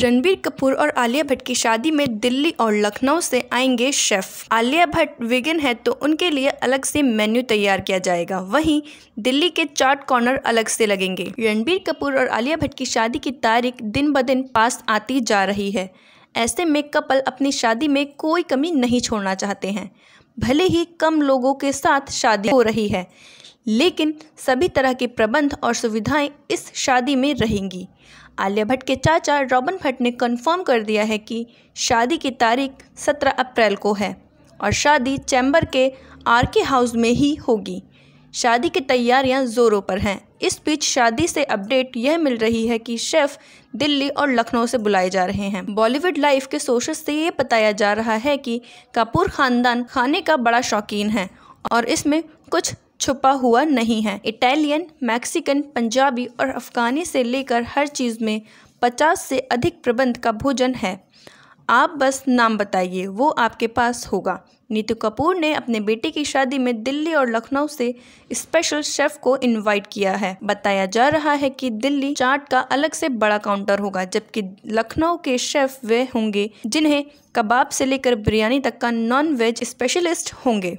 रणबीर कपूर और आलिया भट्ट की शादी में दिल्ली और लखनऊ से आएंगे शेफ आलिया भट्ट विगन है तो उनके लिए अलग से मेन्यू तैयार किया जाएगा वहीं दिल्ली के चार्ट कॉर्नर अलग से लगेंगे रणबीर कपूर और आलिया भट्ट की शादी की तारीख दिन ब दिन पास आती जा रही है ऐसे में कपल अपनी शादी में कोई कमी नहीं छोड़ना चाहते हैं भले ही कम लोगों के साथ शादी हो रही है लेकिन सभी तरह के प्रबंध और सुविधाएं इस शादी में रहेंगी आलिया भट्ट के चाचा रॉबन भट्ट ने कन्फर्म कर दिया है कि शादी की तारीख 17 अप्रैल को है और शादी चैम्बर के आर के हाउस में ही होगी शादी की तैयारियां ज़ोरों पर हैं इस बीच शादी से अपडेट यह मिल रही है कि शेफ़ दिल्ली और लखनऊ से बुलाए जा रहे हैं बॉलीवुड लाइफ के सोर्सेस से ये बताया जा रहा है कि कपूर ख़ानदान खाने का बड़ा शौकीन है और इसमें कुछ छुपा हुआ नहीं है इटालियन मैक्सिकन पंजाबी और अफ़गानी से लेकर हर चीज़ में पचास से अधिक प्रबंध का भोजन है आप बस नाम बताइए वो आपके पास होगा नीतू कपूर ने अपने बेटे की शादी में दिल्ली और लखनऊ से स्पेशल शेफ को इनवाइट किया है बताया जा रहा है कि दिल्ली चाट का अलग से बड़ा काउंटर होगा जबकि लखनऊ के शेफ वे होंगे जिन्हें कबाब से लेकर बिरयानी तक का नॉन वेज स्पेशलिस्ट होंगे